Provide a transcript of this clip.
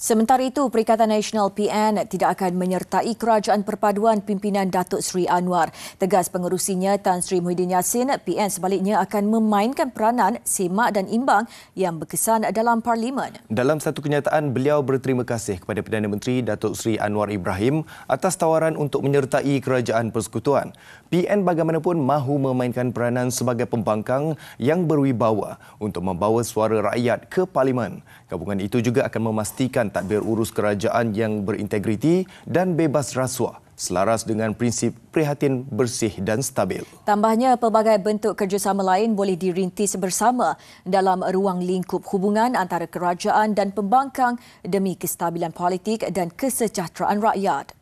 Sementara itu, Perikatan Nasional PN tidak akan menyertai Kerajaan Perpaduan Pimpinan Datuk Seri Anwar. Tegas pengerusinya Tan Sri Muhyiddin Yassin, PN sebaliknya akan memainkan peranan semak dan imbang yang berkesan dalam Parlimen. Dalam satu kenyataan, beliau berterima kasih kepada Perdana Menteri Datuk Seri Anwar Ibrahim atas tawaran untuk menyertai Kerajaan Persekutuan. PN bagaimanapun mahu memainkan peranan sebagai pembangkang yang berwibawa untuk membawa suara rakyat ke Parlimen. Gabungan itu juga akan memastikan tadbir urus kerajaan yang berintegriti dan bebas rasuah selaras dengan prinsip prihatin bersih dan stabil. Tambahnya, pelbagai bentuk kerjasama lain boleh dirintis bersama dalam ruang lingkup hubungan antara kerajaan dan pembangkang demi kestabilan politik dan kesejahteraan rakyat.